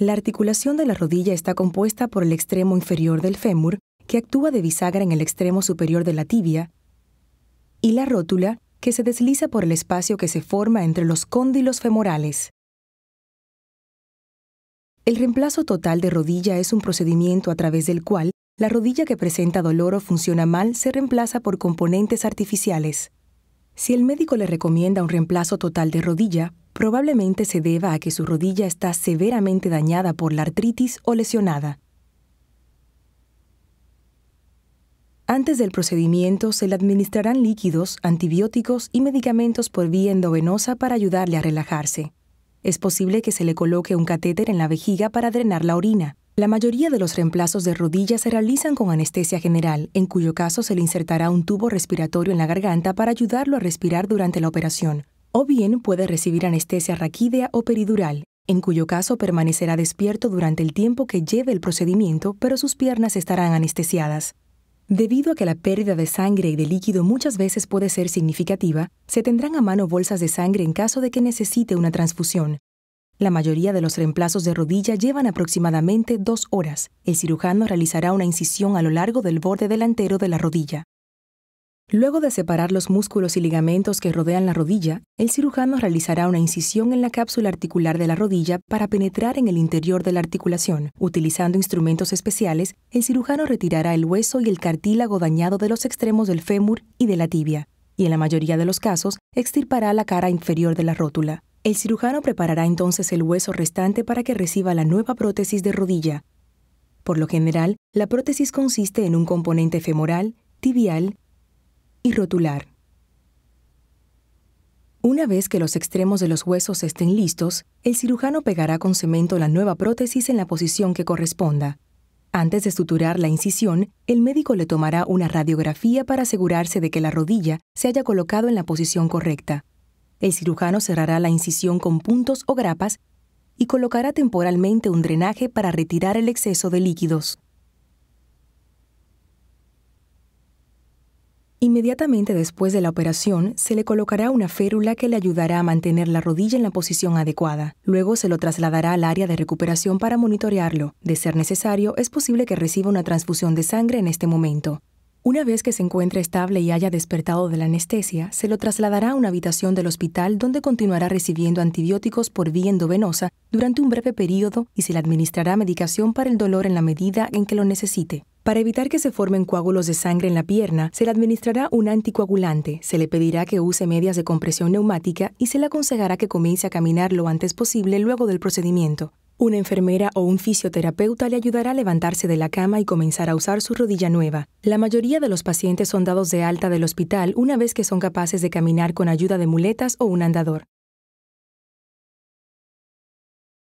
La articulación de la rodilla está compuesta por el extremo inferior del fémur, que actúa de bisagra en el extremo superior de la tibia, y la rótula, que se desliza por el espacio que se forma entre los cóndilos femorales. El reemplazo total de rodilla es un procedimiento a través del cual la rodilla que presenta dolor o funciona mal se reemplaza por componentes artificiales. Si el médico le recomienda un reemplazo total de rodilla, probablemente se deba a que su rodilla está severamente dañada por la artritis o lesionada. Antes del procedimiento se le administrarán líquidos, antibióticos y medicamentos por vía endovenosa para ayudarle a relajarse. Es posible que se le coloque un catéter en la vejiga para drenar la orina. La mayoría de los reemplazos de rodilla se realizan con anestesia general, en cuyo caso se le insertará un tubo respiratorio en la garganta para ayudarlo a respirar durante la operación o bien puede recibir anestesia raquídea o peridural, en cuyo caso permanecerá despierto durante el tiempo que lleve el procedimiento, pero sus piernas estarán anestesiadas. Debido a que la pérdida de sangre y de líquido muchas veces puede ser significativa, se tendrán a mano bolsas de sangre en caso de que necesite una transfusión. La mayoría de los reemplazos de rodilla llevan aproximadamente dos horas. El cirujano realizará una incisión a lo largo del borde delantero de la rodilla. Luego de separar los músculos y ligamentos que rodean la rodilla, el cirujano realizará una incisión en la cápsula articular de la rodilla para penetrar en el interior de la articulación. Utilizando instrumentos especiales, el cirujano retirará el hueso y el cartílago dañado de los extremos del fémur y de la tibia, y en la mayoría de los casos extirpará la cara inferior de la rótula. El cirujano preparará entonces el hueso restante para que reciba la nueva prótesis de rodilla. Por lo general, la prótesis consiste en un componente femoral, tibial, y rotular. Una vez que los extremos de los huesos estén listos, el cirujano pegará con cemento la nueva prótesis en la posición que corresponda. Antes de suturar la incisión, el médico le tomará una radiografía para asegurarse de que la rodilla se haya colocado en la posición correcta. El cirujano cerrará la incisión con puntos o grapas y colocará temporalmente un drenaje para retirar el exceso de líquidos. Inmediatamente después de la operación, se le colocará una férula que le ayudará a mantener la rodilla en la posición adecuada. Luego se lo trasladará al área de recuperación para monitorearlo. De ser necesario, es posible que reciba una transfusión de sangre en este momento. Una vez que se encuentre estable y haya despertado de la anestesia, se lo trasladará a una habitación del hospital donde continuará recibiendo antibióticos por vía endovenosa durante un breve periodo y se le administrará medicación para el dolor en la medida en que lo necesite. Para evitar que se formen coágulos de sangre en la pierna, se le administrará un anticoagulante, se le pedirá que use medias de compresión neumática y se le aconsejará que comience a caminar lo antes posible luego del procedimiento. Una enfermera o un fisioterapeuta le ayudará a levantarse de la cama y comenzar a usar su rodilla nueva. La mayoría de los pacientes son dados de alta del hospital una vez que son capaces de caminar con ayuda de muletas o un andador.